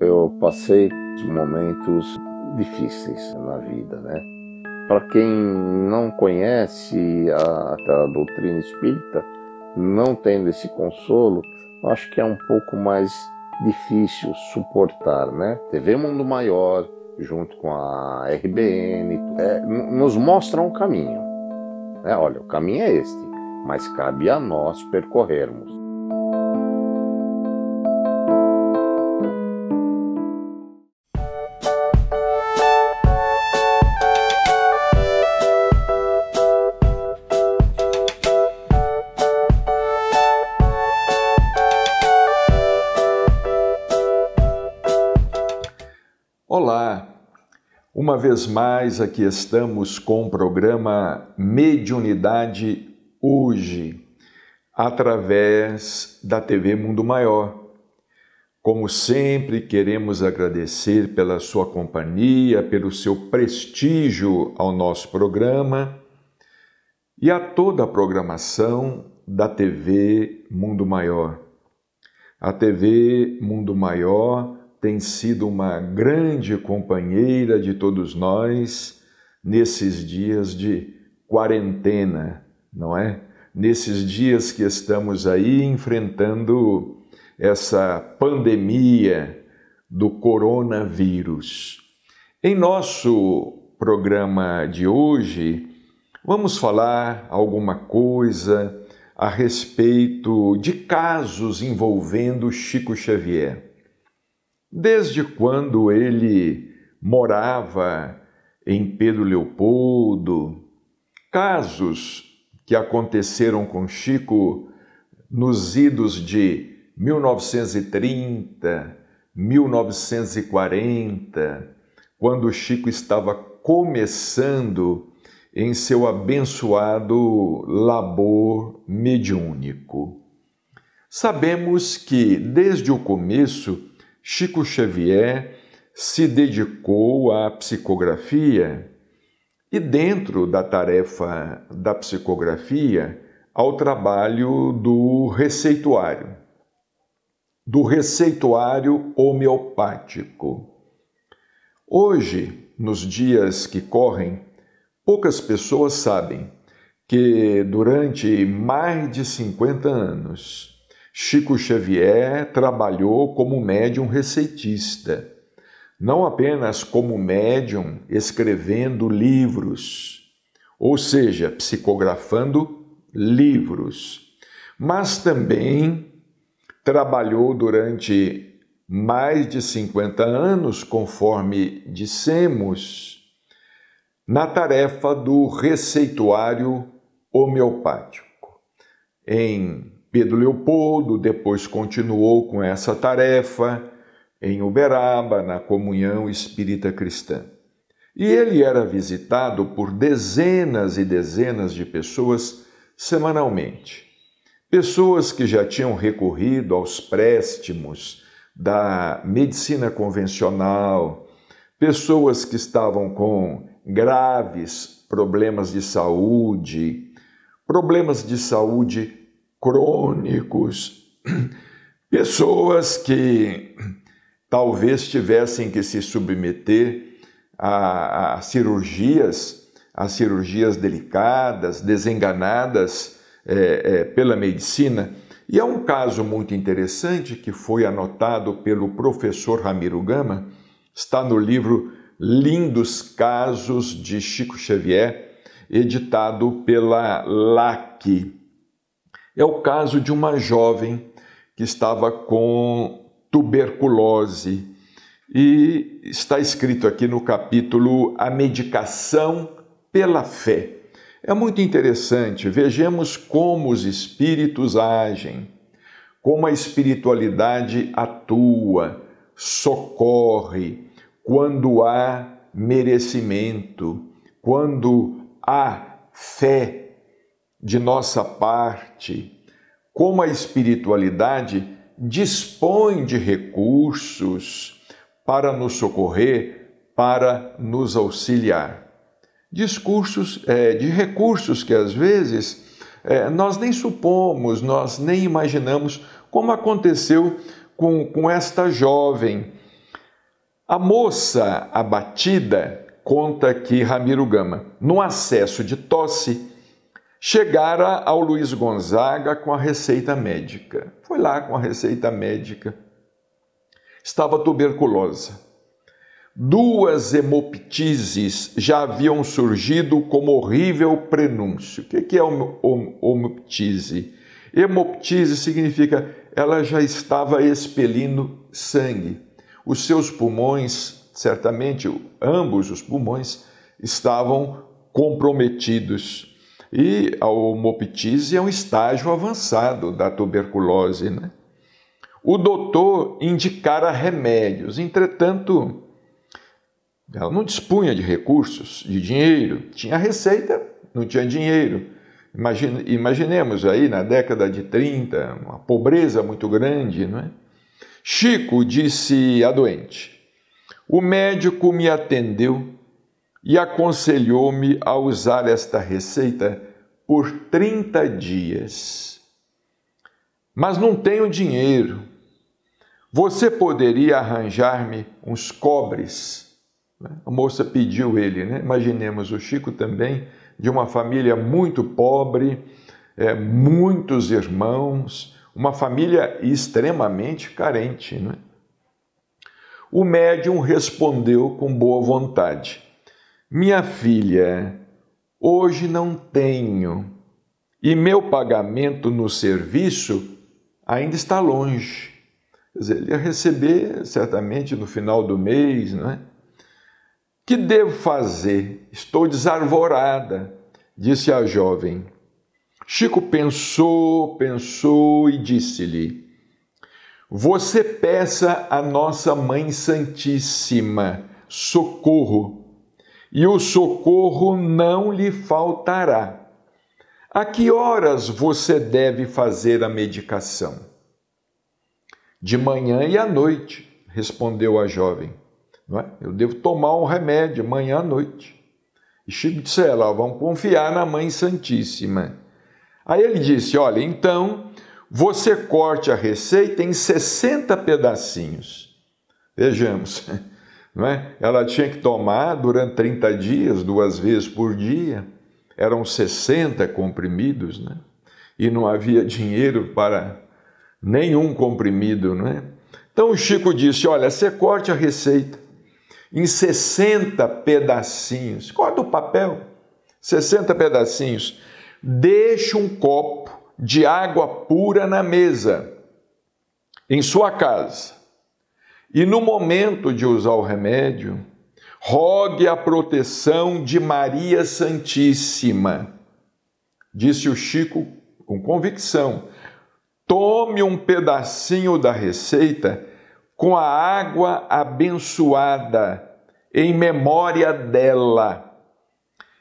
Eu passei momentos difíceis na vida, né? Para quem não conhece a, a, doutrina espírita, não tendo esse consolo, acho que é um pouco mais difícil suportar, né? TV Mundo Maior, junto com a RBN, é, nos mostra um caminho. Né? Olha, o caminho é este, mas cabe a nós percorrermos. Uma vez mais, aqui estamos com o programa Mediunidade Hoje, através da TV Mundo Maior. Como sempre, queremos agradecer pela sua companhia, pelo seu prestígio ao nosso programa e a toda a programação da TV Mundo Maior. A TV Mundo Maior tem sido uma grande companheira de todos nós nesses dias de quarentena, não é? Nesses dias que estamos aí enfrentando essa pandemia do coronavírus. Em nosso programa de hoje, vamos falar alguma coisa a respeito de casos envolvendo Chico Xavier. Desde quando ele morava em Pedro Leopoldo, casos que aconteceram com Chico nos idos de 1930, 1940, quando Chico estava começando em seu abençoado labor mediúnico. Sabemos que, desde o começo, Chico Xavier se dedicou à psicografia e, dentro da tarefa da psicografia, ao trabalho do receituário, do receituário homeopático. Hoje, nos dias que correm, poucas pessoas sabem que durante mais de 50 anos Chico Xavier trabalhou como médium receitista, não apenas como médium escrevendo livros, ou seja, psicografando livros, mas também trabalhou durante mais de 50 anos, conforme dissemos, na tarefa do receituário homeopático, em Pedro Leopoldo depois continuou com essa tarefa em Uberaba, na Comunhão Espírita Cristã. E ele era visitado por dezenas e dezenas de pessoas semanalmente. Pessoas que já tinham recorrido aos préstimos da medicina convencional, pessoas que estavam com graves problemas de saúde, problemas de saúde crônicos, pessoas que talvez tivessem que se submeter a, a cirurgias, a cirurgias delicadas, desenganadas é, é, pela medicina. E há é um caso muito interessante que foi anotado pelo professor Ramiro Gama, está no livro Lindos Casos de Chico Xavier, editado pela LAC. É o caso de uma jovem que estava com tuberculose e está escrito aqui no capítulo A Medicação pela Fé. É muito interessante, vejamos como os espíritos agem, como a espiritualidade atua, socorre quando há merecimento, quando há fé de nossa parte, como a espiritualidade dispõe de recursos para nos socorrer, para nos auxiliar. Discursos, é, de recursos que às vezes é, nós nem supomos, nós nem imaginamos, como aconteceu com, com esta jovem. A moça abatida conta que Ramiro Gama, no acesso de tosse, chegara ao Luiz Gonzaga com a receita médica. Foi lá com a receita médica. Estava tuberculosa. Duas hemoptises já haviam surgido como horrível prenúncio. O que é hemoptise? Hemoptise significa ela já estava expelindo sangue. Os seus pulmões, certamente ambos os pulmões, estavam comprometidos e a homoptise é um estágio avançado da tuberculose. Né? O doutor indicara remédios, entretanto, ela não dispunha de recursos, de dinheiro, tinha receita, não tinha dinheiro. Imagine, imaginemos aí na década de 30, uma pobreza muito grande, não é? Chico disse a doente: O médico me atendeu e aconselhou-me a usar esta receita por 30 dias. Mas não tenho dinheiro. Você poderia arranjar-me uns cobres? Né? A moça pediu ele, né? Imaginemos o Chico também, de uma família muito pobre, é, muitos irmãos, uma família extremamente carente. Né? O médium respondeu com boa vontade minha filha, hoje não tenho, e meu pagamento no serviço ainda está longe. Quer dizer, ele ia receber certamente no final do mês, não é? Que devo fazer? Estou desarvorada, disse a jovem. Chico pensou, pensou e disse-lhe: Você peça à nossa Mãe Santíssima socorro e o socorro não lhe faltará. A que horas você deve fazer a medicação? De manhã e à noite, respondeu a jovem. É? Eu devo tomar um remédio manhã à noite. E Chico disse a é, ela: vamos confiar na Mãe Santíssima. Aí ele disse: olha, então você corte a receita em 60 pedacinhos. Vejamos, né? Ela tinha que tomar durante 30 dias, duas vezes por dia. Eram 60 comprimidos, né? e não havia dinheiro para nenhum comprimido. Né? Então o Chico disse: Olha, você corte a receita em 60 pedacinhos, corta o papel, 60 pedacinhos, deixa um copo de água pura na mesa, em sua casa e no momento de usar o remédio, rogue a proteção de Maria Santíssima. Disse o Chico com convicção: tome um pedacinho da receita com a água abençoada, em memória dela.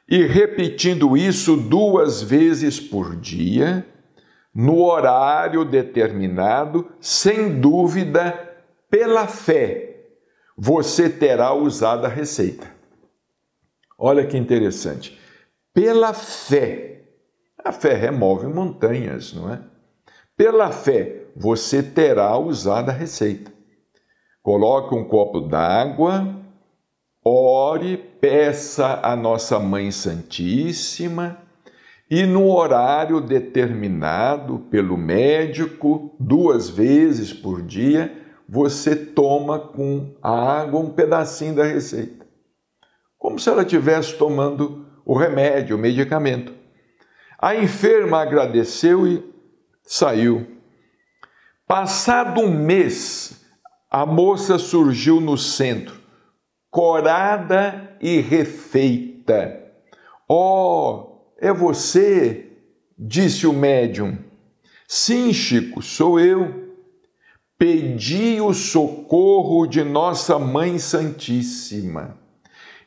E repetindo isso duas vezes por dia, no horário determinado, sem dúvida pela fé, você terá usado a receita. Olha que interessante. Pela fé, a fé remove montanhas, não é? Pela fé, você terá usado a receita. Coloque um copo d'água, ore, peça à Nossa Mãe Santíssima e no horário determinado pelo médico, duas vezes por dia, você toma com a água um pedacinho da receita. Como se ela estivesse tomando o remédio, o medicamento. A enferma agradeceu e saiu. Passado um mês, a moça surgiu no centro, corada e refeita. Oh, é você? disse o médium. Sim, Chico, sou eu. Pedi o socorro de Nossa Mãe Santíssima.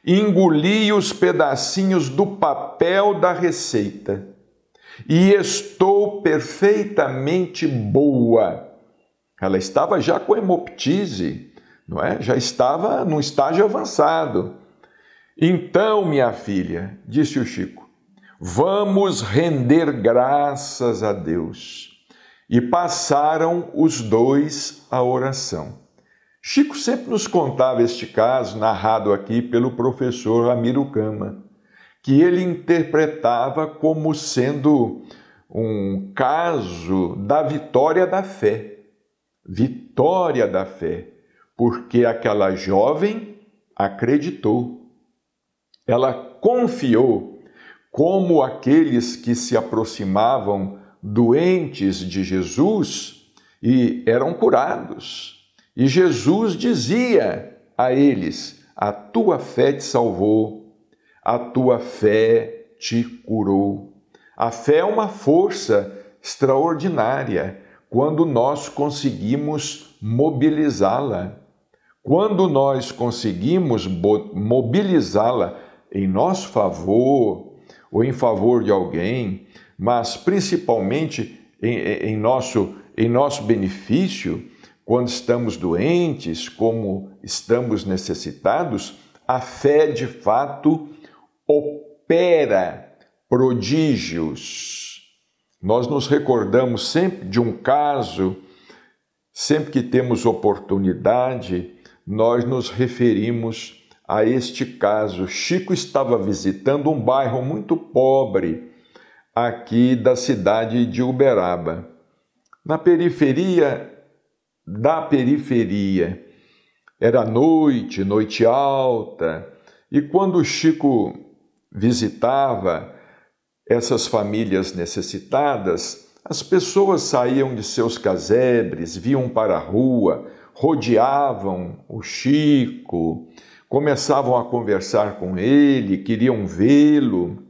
Engoli os pedacinhos do papel da receita e estou perfeitamente boa. Ela estava já com hemoptise, não é? Já estava num estágio avançado. Então, minha filha, disse o Chico, vamos render graças a Deus e passaram os dois a oração. Chico sempre nos contava este caso, narrado aqui pelo professor Ramiro Cama, que ele interpretava como sendo um caso da vitória da fé. Vitória da fé, porque aquela jovem acreditou, ela confiou, como aqueles que se aproximavam doentes de Jesus e eram curados. E Jesus dizia a eles: A tua fé te salvou, a tua fé te curou. A fé é uma força extraordinária quando nós conseguimos mobilizá-la. Quando nós conseguimos mobilizá-la em nosso favor ou em favor de alguém, mas principalmente em, em, nosso, em nosso benefício, quando estamos doentes, como estamos necessitados, a fé de fato opera prodígios. Nós nos recordamos sempre de um caso, sempre que temos oportunidade, nós nos referimos a este caso. Chico estava visitando um bairro muito pobre aqui da cidade de Uberaba. Na periferia da periferia. Era noite, noite alta, e quando Chico visitava essas famílias necessitadas, as pessoas saíam de seus casebres, vinham para a rua, rodeavam o Chico, começavam a conversar com ele, queriam vê-lo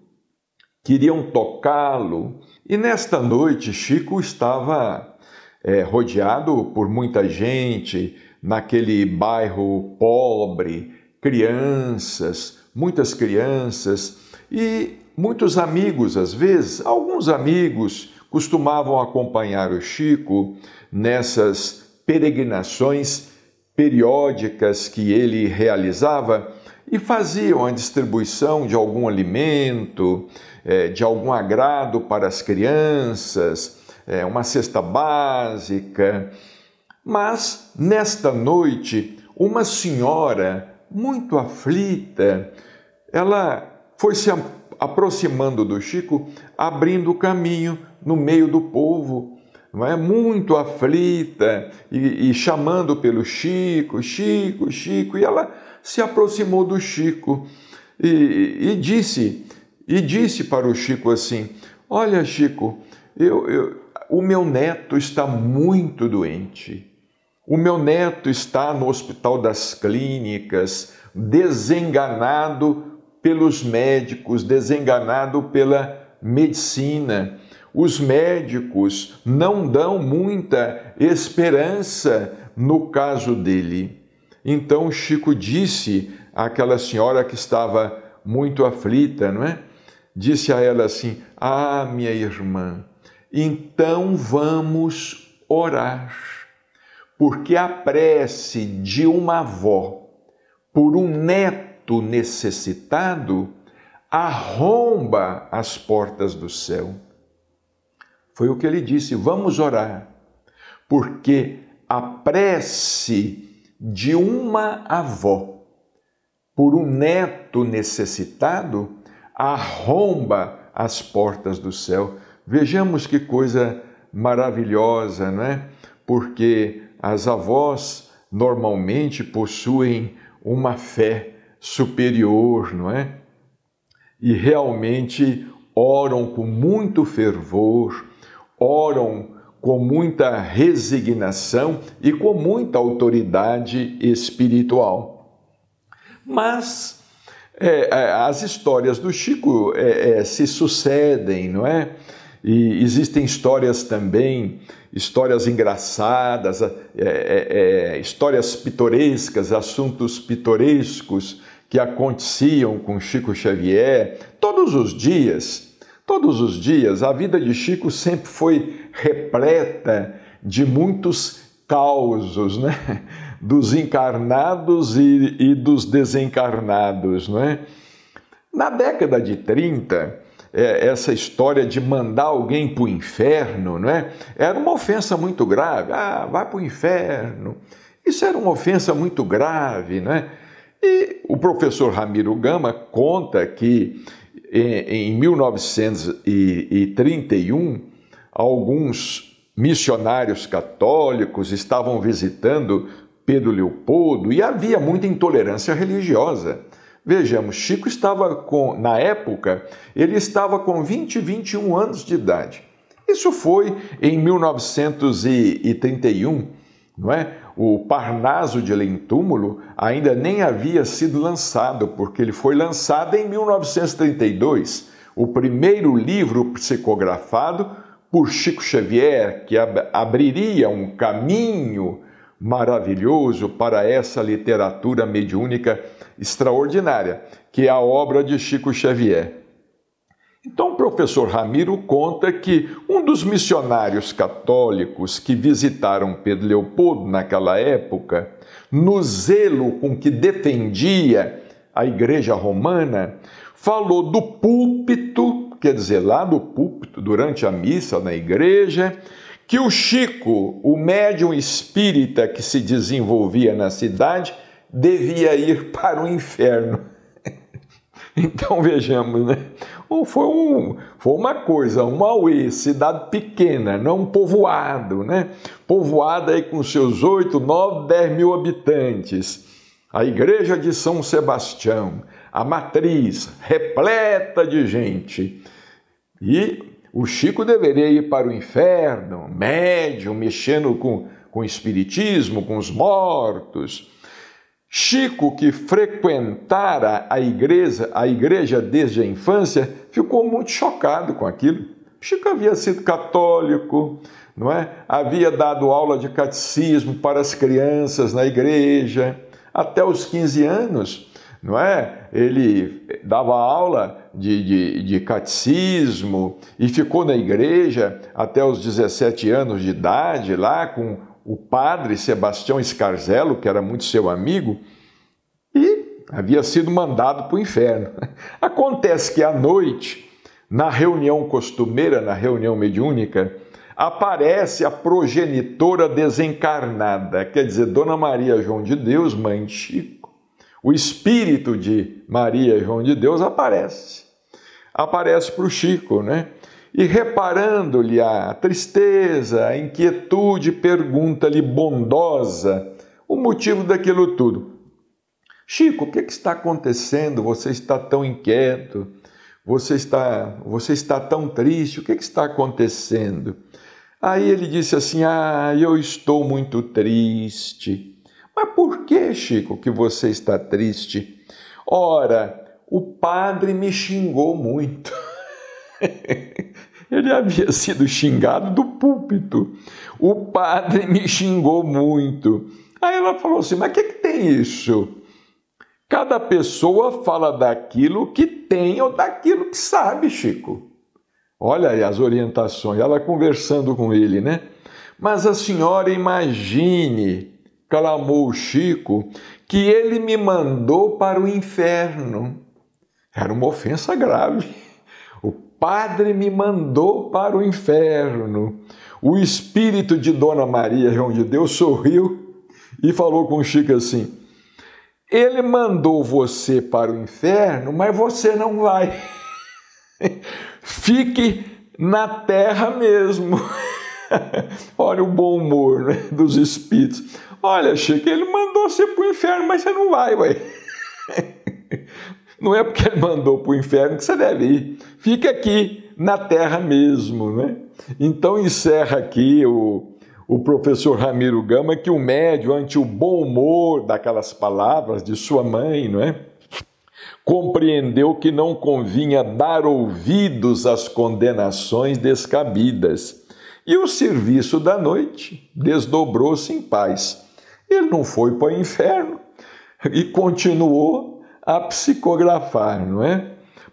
queriam tocá-lo. E nesta noite, Chico estava é, rodeado por muita gente naquele bairro pobre, crianças, muitas crianças e muitos amigos, às vezes, alguns amigos costumavam acompanhar o Chico nessas peregrinações periódicas que ele realizava e faziam a distribuição de algum alimento, é, de algum agrado para as crianças, é, uma cesta básica. Mas nesta noite, uma senhora muito aflita, ela foi se aproximando do Chico, abrindo caminho no meio do povo não é muito aflita e, e, chamando pelo Chico, Chico, Chico, e ela se aproximou do Chico e, e disse e disse para o Chico assim: Olha, Chico, eu, eu, o meu neto está muito doente. O meu neto está no hospital das clínicas, desenganado pelos médicos, desenganado pela medicina. Os médicos não dão muita esperança no caso dele. Então Chico disse àquela senhora que estava muito aflita, não é? Disse a ela assim: Ah, minha irmã, então vamos orar, porque a prece de uma avó por um neto necessitado arromba as portas do céu. Foi o que ele disse: vamos orar, porque a prece de uma avó por um neto necessitado arromba as portas do céu. Vejamos que coisa maravilhosa, não é? Porque as avós normalmente possuem uma fé superior, não é? E realmente oram com muito fervor, oram com muita resignação e com muita autoridade espiritual. Mas é, é, as histórias do Chico é, é, se sucedem, não é? E existem histórias também, histórias engraçadas, é, é, histórias pitorescas, assuntos pitorescos que aconteciam com Chico Xavier todos os dias Todos os dias, a vida de Chico sempre foi repleta de muitos causos, né? dos encarnados e, e dos desencarnados. Né? Na década de 30, é, essa história de mandar alguém para o inferno né? era uma ofensa muito grave. Ah, vai para o inferno. Isso era uma ofensa muito grave. Né? E o professor Ramiro Gama conta que em 1931, alguns missionários católicos estavam visitando Pedro Leopoldo e havia muita intolerância religiosa. Vejamos, Chico estava com, na época, ele estava com 20, 21 anos de idade. Isso foi em 1931, não é? o Parnaso de Lentúmulo ainda nem havia sido lançado, porque ele foi lançado em 1932, o primeiro livro psicografado por Chico Xavier, que ab abriria um caminho maravilhoso para essa literatura mediúnica extraordinária, que é a obra de Chico Xavier. Então, o professor Ramiro conta que um dos missionários católicos que visitaram Pedro Leopoldo naquela época, no zelo com que defendia a Igreja Romana, falou do púlpito, quer dizer, lá do púlpito, durante a missa na igreja, que o Chico, o médium espírita que se desenvolvia na cidade, devia ir para o inferno. Então vejamos, né? Bom, foi, um, foi uma coisa, um Mauê, cidade pequena, não povoado, né? Povoada aí com seus 8, 9, 10 mil habitantes. A igreja de São Sebastião, a matriz, repleta de gente. E o Chico deveria ir para o inferno, médium, mexendo com, com o espiritismo, com os mortos. Chico, que frequentara a igreja, a igreja desde a infância, ficou muito chocado com aquilo. Chico havia sido católico, não é? Havia dado aula de catecismo para as crianças na igreja até os 15 anos, não é? Ele dava aula de, de, de catecismo e ficou na igreja até os 17 anos de idade, lá com o padre Sebastião Scarzello, que era muito seu amigo, e havia sido mandado para o inferno. Acontece que à noite, na reunião costumeira, na reunião mediúnica, aparece a progenitora desencarnada, quer dizer, Dona Maria João de Deus, mãe de Chico. O espírito de Maria João de Deus aparece. Aparece para o Chico, né? e reparando-lhe a tristeza, a inquietude, pergunta-lhe bondosa o motivo daquilo tudo. Chico, o que, é que, está acontecendo? Você está tão inquieto, você está, você está tão triste, o que, é que está acontecendo? Aí ele disse assim: Ah, eu estou muito triste. Mas por que, Chico, que você está triste? Ora, o padre me xingou muito. Ele havia sido xingado do púlpito. O padre me xingou muito. Aí ela falou assim: Mas o que, que tem isso? Cada pessoa fala daquilo que tem ou daquilo que sabe, Chico. Olha aí as orientações, ela conversando com ele, né? Mas a senhora imagine, clamou o Chico, que ele me mandou para o inferno. Era uma ofensa grave padre me mandou para o inferno. O espírito de Dona Maria, João de Deus, sorriu e falou com o Chico assim: Ele mandou você para o inferno, mas você não vai. Fique na terra mesmo. Olha o bom humor né, dos espíritos. Olha, Chico, ele mandou você para o inferno, mas você não vai, ué. Não é porque ele mandou para o inferno que você deve ir. Fica aqui na terra mesmo, né? Então encerra aqui o, o professor Ramiro Gama que o médio, ante o bom humor daquelas palavras de sua mãe, não é? Compreendeu que não convinha dar ouvidos às condenações descabidas. E o serviço da noite desdobrou-se em paz. Ele não foi para o inferno e continuou a psicografar, não é?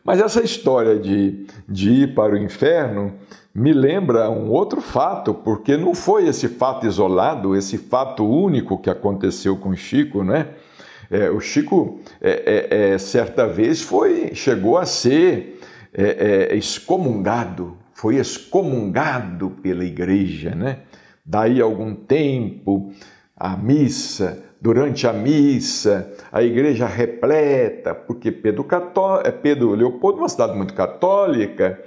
Mas essa história de, de ir para o inferno me lembra um outro fato, porque não foi esse fato isolado, esse fato único que aconteceu com Chico, né? É, o Chico, é, é, é, certa vez, foi chegou a ser é, é, excomungado, foi excomungado pela igreja, né? Daí algum tempo, a missa, durante a missa, a igreja repleta, porque Pedro, Cató... É, Pedro Leopoldo, uma cidade muito católica,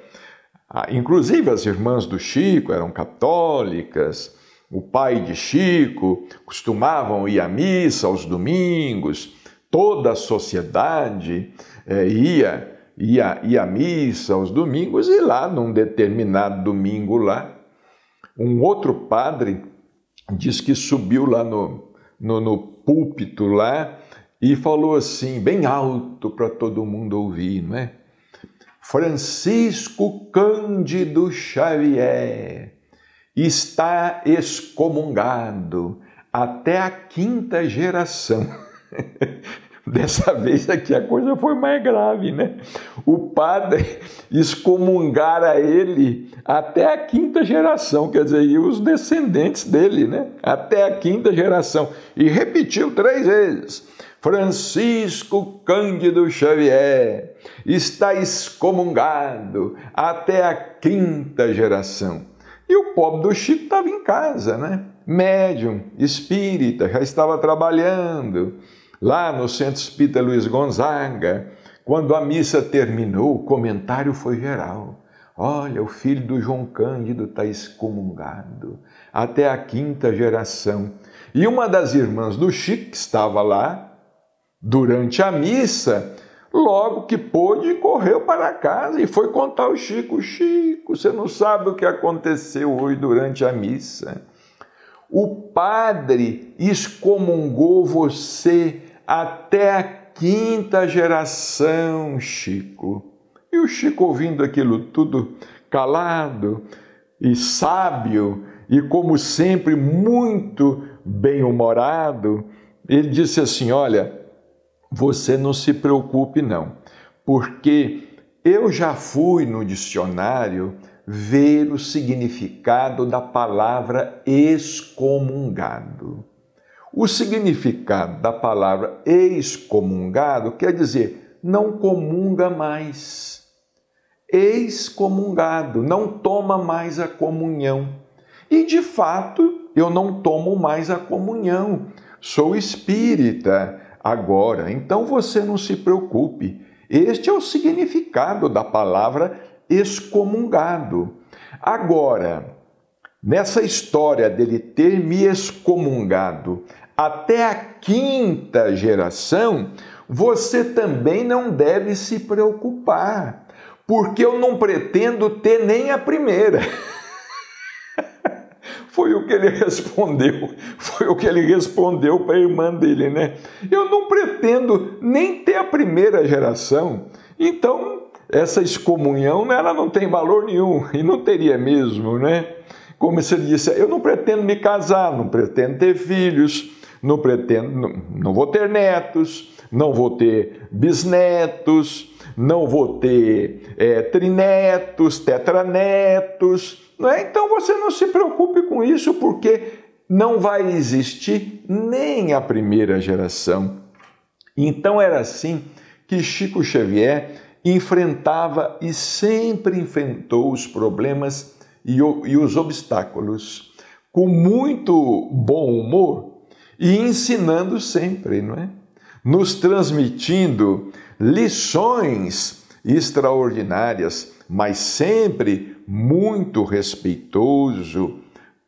ah, inclusive as irmãs do Chico eram católicas, o pai de Chico costumavam ir à missa aos domingos, toda a sociedade é, ia, ia, ia à missa aos domingos, e lá, num determinado domingo lá, um outro padre diz que subiu lá no, no, no púlpito lá e falou assim, bem alto para todo mundo ouvir, não é? Francisco Cândido Xavier está excomungado até a quinta geração. Dessa vez aqui a coisa foi mais grave, né? O padre excomungara ele até a quinta geração, quer dizer, e os descendentes dele, né? Até a quinta geração. E repetiu três vezes: Francisco Cândido Xavier está excomungado até a quinta geração. E o pobre do Chico estava em casa, né? Médium, espírita, já estava trabalhando. Lá no Centro Espírita Luiz Gonzaga, quando a missa terminou, o comentário foi geral. Olha, o filho do João Cândido está excomungado até a quinta geração. E uma das irmãs do Chico, que estava lá durante a missa, logo que pôde, correu para casa e foi contar ao Chico: Chico, você não sabe o que aconteceu hoje durante a missa. O padre excomungou você até a quinta geração, Chico. E o Chico, ouvindo aquilo tudo, calado e sábio, e como sempre, muito bem-humorado, ele disse assim: Olha, você não se preocupe, não, porque eu já fui no dicionário ver o significado da palavra excomungado. O significado da palavra excomungado quer dizer não comunga mais. Excomungado, não toma mais a comunhão. E de fato, eu não tomo mais a comunhão. Sou espírita agora, então você não se preocupe. Este é o significado da palavra excomungado. Agora, Nessa história dele ter me excomungado até a quinta geração, você também não deve se preocupar, porque eu não pretendo ter nem a primeira. Foi o que ele respondeu. Foi o que ele respondeu para a irmã dele, né? Eu não pretendo nem ter a primeira geração. Então, essa excomunhão, ela não tem valor nenhum e não teria mesmo, né? como se ele disse, eu não pretendo me casar, não pretendo ter filhos, não pretendo, não, não vou ter netos, não vou ter bisnetos, não vou ter é, trinetos, tetranetos, não é? Então você não se preocupe com isso, porque não vai existir nem a primeira geração. Então era assim que Chico Xavier enfrentava e sempre enfrentou os problemas e, o, e os obstáculos com muito bom humor e ensinando sempre, não é? Nos transmitindo lições extraordinárias, mas sempre muito respeitoso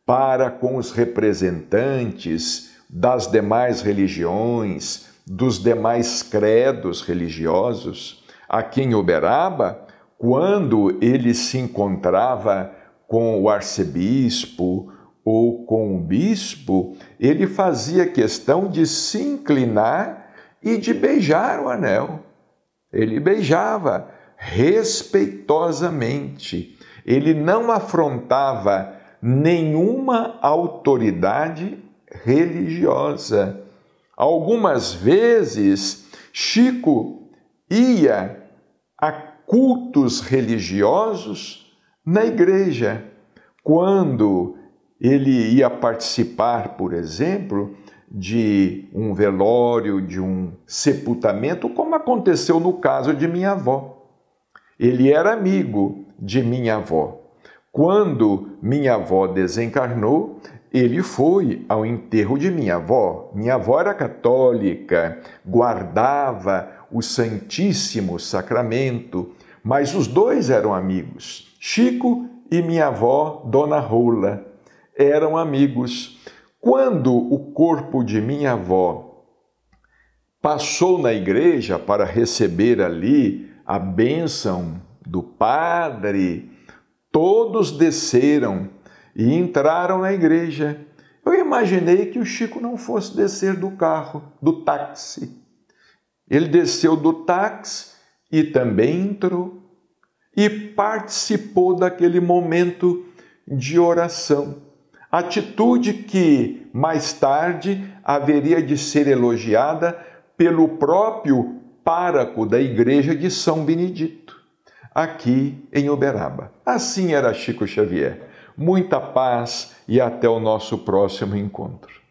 para com os representantes das demais religiões, dos demais credos religiosos. Aqui em Uberaba, quando ele se encontrava com o arcebispo ou com o bispo, ele fazia questão de se inclinar e de beijar o anel. Ele beijava respeitosamente. Ele não afrontava nenhuma autoridade religiosa. Algumas vezes, Chico ia a cultos religiosos na igreja. Quando ele ia participar, por exemplo, de um velório, de um sepultamento, como aconteceu no caso de minha avó. Ele era amigo de minha avó. Quando minha avó desencarnou, ele foi ao enterro de minha avó. Minha avó era católica, guardava o Santíssimo Sacramento, mas os dois eram amigos. Chico e minha avó, Dona Rola, eram amigos. Quando o corpo de minha avó passou na igreja para receber ali a bênção do padre, todos desceram e entraram na igreja. Eu imaginei que o Chico não fosse descer do carro, do táxi. Ele desceu do táxi e também entrou e participou daquele momento de oração. Atitude que mais tarde haveria de ser elogiada pelo próprio pároco da igreja de São Benedito, aqui em Uberaba. Assim era Chico Xavier. Muita paz e até o nosso próximo encontro.